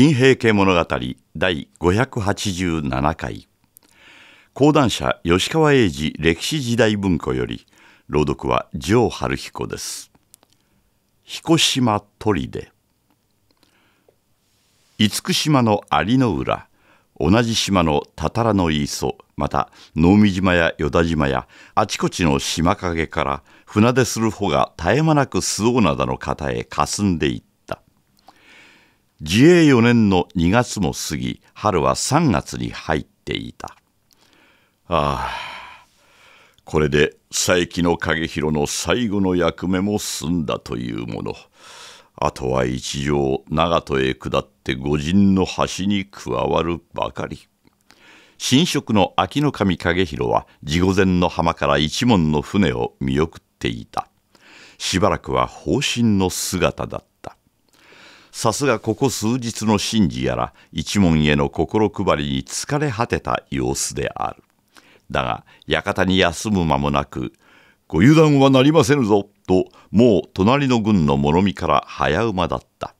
新平家物語第587回講談社吉川英治歴史時代文庫より朗読は城春彦です彦島砦厳島の有の浦同じ島のたたらの磯また能見島や与田島やあちこちの島陰から船出するが絶え間なく周防灘の方へんでいた自衛4年の2月も過ぎ春は3月に入っていたああこれで佐伯の影広の最後の役目も済んだというものあとは一条長門へ下って御陣の橋に加わるばかり新職の秋の神影広は地御前の浜から一門の船を見送っていたしばらくは方針の姿だっさすがここ数日の神事やら一門への心配りに疲れ果てた様子であるだが館に休む間もなく「ご油断はなりませぬぞ」ともう隣の軍の諸見から早馬だった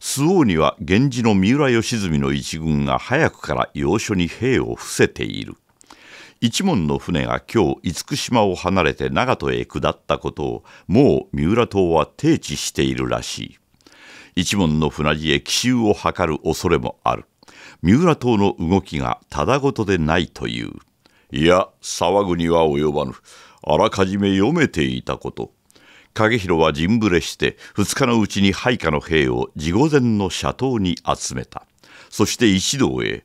周防には源氏の三浦義澄の一軍が早くから要所に兵を伏せている一門の船が今日厳島を離れて長門へ下ったことをもう三浦島は定知しているらしい一門の船路へ奇襲を図る恐れもある三浦党の動きがただごとでないといういや騒ぐには及ばぬあらかじめ読めていたこと影広は陣ぶれして2日のうちに配下の兵を地御前の斜塔に集めたそして一同へ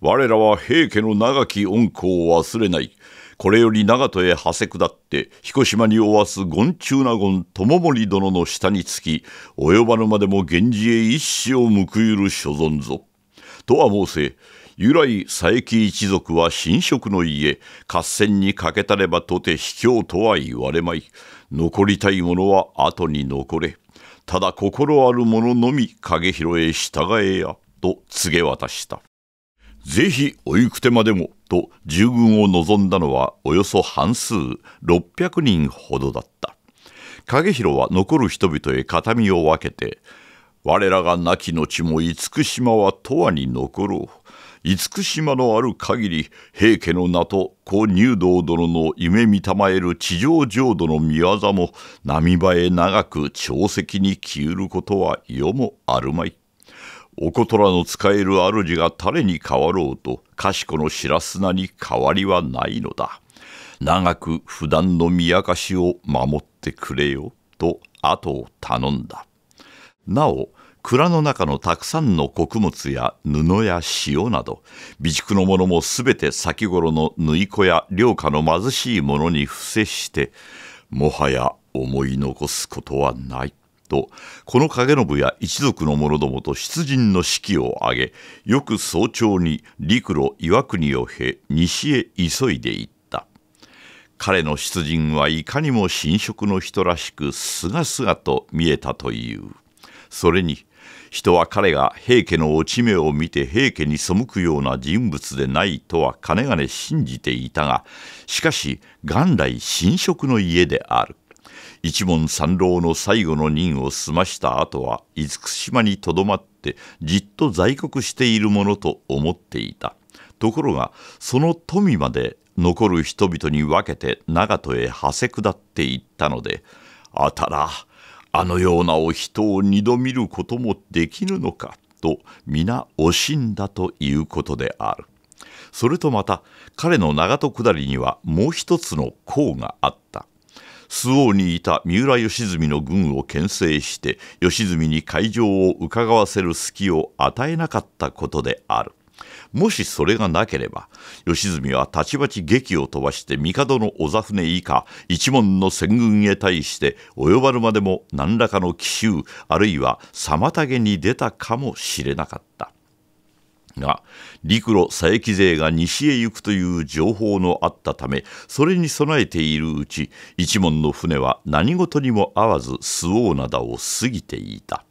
我らは平家の長き恩公を忘れないこれより長門へはせ下って彦島におわす権中納言友盛殿の下につき及ばぬまでも源氏へ一死を報いる所存ぞ。とは申せ由来佐伯一族は神職の家合戦にかけたればとて卑怯とは言われまい残りたい者は後に残れただ心ある者のみ影広へ従えやと告げ渡した。ぜひお行く手までもと従軍を望んだのはおよそ半数600人ほどだった影広は残る人々へ形見を分けて我らが亡き後も厳島は永遠に残ろう厳島のある限り平家の名と高入道殿の夢見たまえる地上浄土の御業も波場へ長く潮汐に消えることは世もあるまいおことらの使える主が誰に変わろうと、かしこの白砂に変わりはないのだ。長く普段のやかしを守ってくれよ、と後を頼んだ。なお、蔵の中のたくさんの穀物や布や塩など、備蓄のものもすべて先頃の縫い子や良家の貧しい者に伏せして、もはや思い残すことはない。と、この影信や一族の者どもと出陣の指揮を挙げ、よく早朝に陸路岩国を経、西へ急いでいった。彼の出陣はいかにも新職の人らしく、すがすがと見えたという。それに、人は彼が平家の落ち目を見て平家に背くような人物でないとはかねがね信じていたがしかし元来神職の家である一門三郎の最後の任を済ました後は厳島にとどまってじっと在国しているものと思っていたところがその富まで残る人々に分けて長門へはせ下っていったのであたらあのようなお人を二度見ることもできぬのかと皆惜しんだということである。それとまた彼の長門下りにはもう一つの功があった。周防にいた三浦義澄の軍を牽制して義澄に会場をうかがわせる隙を与えなかったことであるもしそれがなければ義澄はたちまち劇を飛ばして帝の小座船以下一門の戦軍へ対して及ばぬまでも何らかの奇襲あるいは妨げに出たかもしれなかったが陸路佐伯勢が西へ行くという情報のあったためそれに備えているうち一門の船は何事にも合わず周防灘を過ぎていた。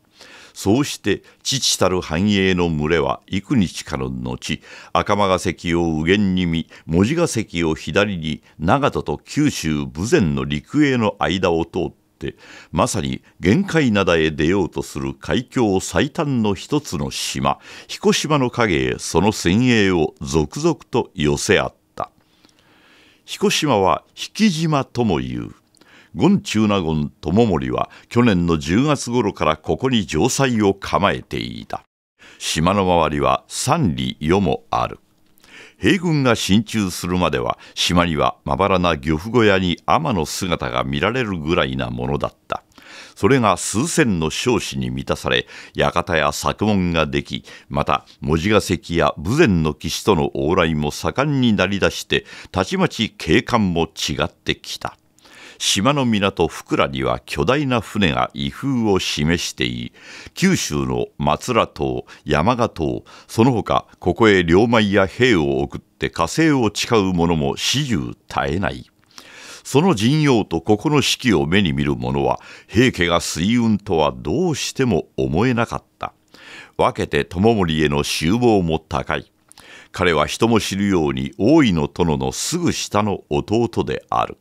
そうして父たる繁栄の群れは幾日かの後赤間が関を右舷に見文字が関を左に長門と九州豊前の陸への間を通っってまさに玄界灘へ出ようとする海峡最短の一つの島彦島の陰へその先鋭を続々と寄せ合った彦島は引島ともいう権中納言智盛は去年の10月頃からここに城塞を構えていた島の周りは三里余もある米軍が進駐するまでは島にはまばらな漁夫小屋に天の姿が見られるぐらいなものだったそれが数千の少子に満たされ館や作文ができまた文字が関や豊前の騎士との往来も盛んになりだしてたちまち景観も違ってきた島の港福良には巨大な船が威風を示していい九州の松浦島山鹿島その他ここへ龍米や兵を送って火星を誓う者も始終絶えないその陣容とここの四季を目に見る者は平家が水運とはどうしても思えなかった分けて友盛への集望も高い彼は人も知るように大井の殿のすぐ下の弟である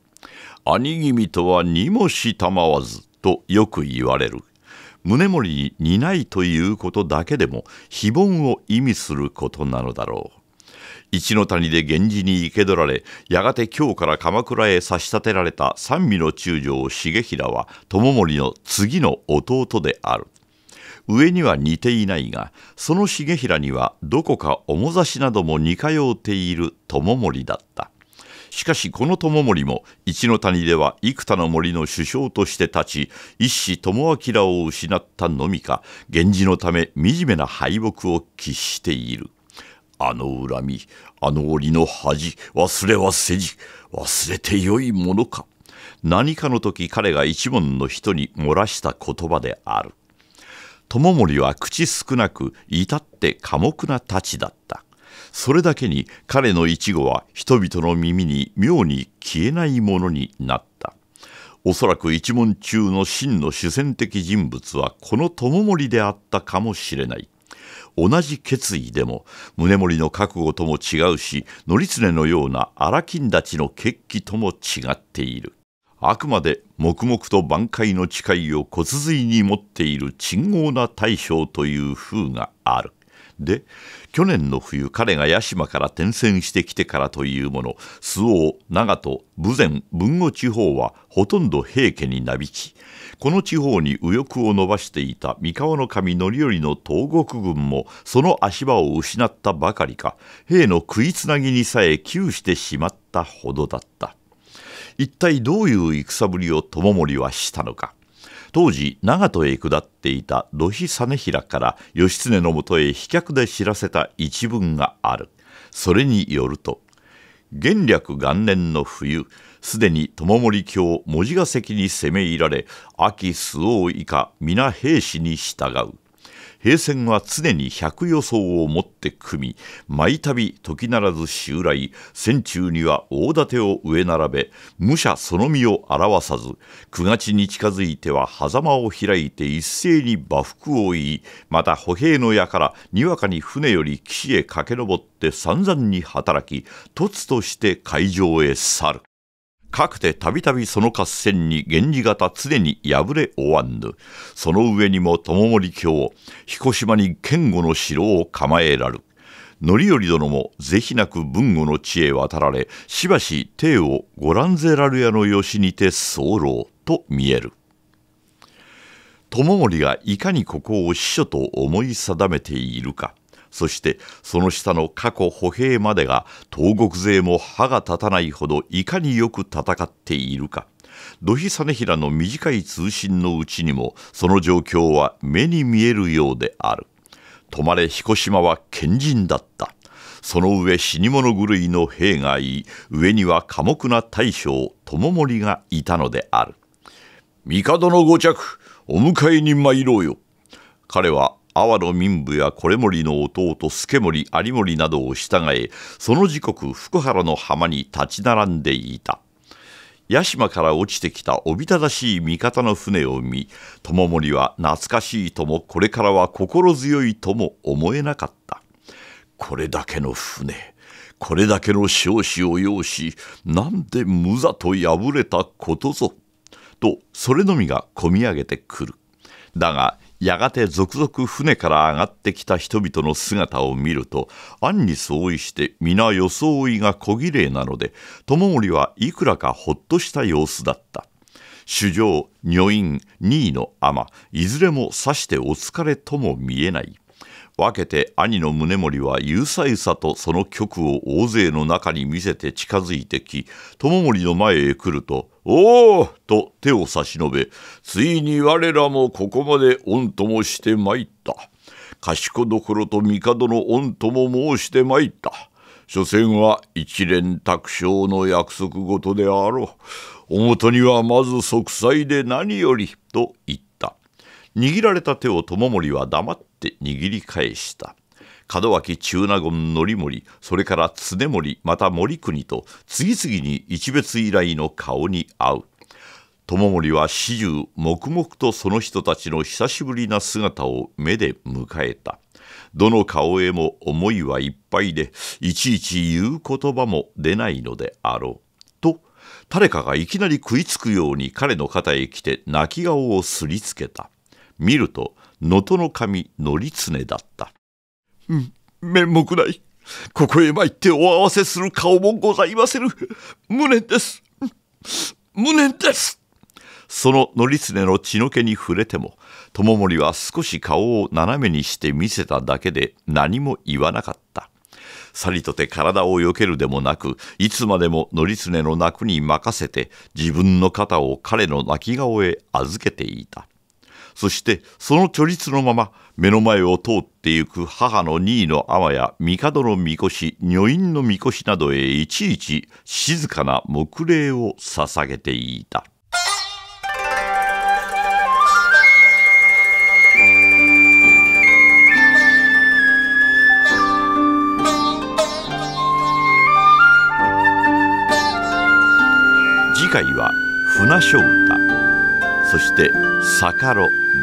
兄君とはにもしたまわずとよく言われる宗盛に似ないということだけでも非凡を意味することなのだろう一の谷で源氏に生け捕られやがて京から鎌倉へ差し立てられた三味の中将重衡は知盛の次の弟である上には似ていないがその重衡にはどこか面差しなども似通っている知盛だったしかしこの友盛も一の谷では幾多の森の首相として立ち一子友明を失ったのみか源氏のため惨めな敗北を喫している。あの恨み、あの檻の恥、忘れはせじ、忘れてよいものか。何かの時彼が一門の人に漏らした言葉である。友盛は口少なく、至って寡黙な太刀だった。それだけに彼の一語は人々の耳に妙に消えないものになった。おそらく一問中の真の主戦的人物はこの友盛であったかもしれない。同じ決意でも宗盛の覚悟とも違うし則常のような荒金立ちの決起とも違っているあくまで黙々と挽回の誓いを骨髄に持っている鎮豪な大将という風があるで去年の冬彼が屋島から転戦してきてからというもの周防長門豊前豊後地方はほとんど平家になびきこの地方に右翼を伸ばしていた三河の神範頼の東国軍もその足場を失ったばかりか兵の食いつなぎにさえ窮してしまったほどだった一体どういう戦ぶりを知盛はしたのか当時長門へ下っていた土肥実平から義経のもとへ飛脚で知らせた一文があるそれによると元暦元年の冬すでに友森教門司ヶ関に攻め入られ秋周防以下皆兵士に従う平戦は常に百予想をもって組み毎度時ならず襲来戦中には大盾を上並べ武者その身を表さず九月に近づいては狭間を開いて一斉に馬服を言いまた歩兵の矢からにわかに船より岸へ駆け上って散々に働き突として海上へ去る。かくてたびたびその合戦に源氏方常に敗れおわんぬ。その上にも友森京、彦島に堅固の城を構えらる。範頼殿も是非なく文後の地へ渡られ、しばし帝をご覧ぜらるやの吉にて候と見える。友森がいかにここを秘書と思い定めているか。そしてその下の過去歩兵までが東国勢も歯が立たないほどいかによく戦っているか。土肥実平の短い通信のうちにもその状況は目に見えるようである。泊れ彦島は賢人だった。その上死に物狂いの兵がいい、上には寡黙な大将友盛がいたのである。帝のご着、お迎えに参ろうよ。彼は阿波の民部やこれ森の弟助森有森などを従えその時刻福原の浜に立ち並んでいた屋島から落ちてきたおびただしい味方の船を見知盛は懐かしいともこれからは心強いとも思えなかったこれだけの船これだけの少子を要しなんで無駄と破れたことぞとそれのみがこみ上げてくるだがやがて続々船から上がってきた人々の姿を見ると暗に相違して皆装いが小綺麗なので知盛はいくらかほっとした様子だった主上女院二位の尼いずれもさしてお疲れとも見えない分けて兄の宗盛はゆさゆさとその曲を大勢の中に見せて近づいてき友盛の前へ来るとおおと手を差し伸べ、ついに我らもここまで御ともして参った。賢どころと帝の御とも申して参った。所詮は一連卓章の約束事であろう。おもとにはまず息災で何より、と言った。握られた手を知盛は黙って握り返した。門脇中納言則盛それから常盛また森国と次々に一別以来の顔に会う友盛は始終黙々とその人たちの久しぶりな姿を目で迎えたどの顔へも思いはいっぱいでいちいち言う言葉も出ないのであろうと誰かがいきなり食いつくように彼の肩へ来て泣き顔をすりつけた見ると能登の神則常だった面目ない。ここへ参ってお合わせする顔もございませぬ。無念です。無念です。その則常の血の気に触れても、友森は少し顔を斜めにして見せただけで何も言わなかった。さりとて体を避けるでもなく、いつまでも則常の泣くに任せて、自分の肩を彼の泣き顔へ預けていた。そしてその虚立のまま目の前を通ってゆく母の二位の天や帝の神輿女院の神輿などへいちいち静かな黙礼を捧げていた。次回は「船書唄。そして「坂ろ。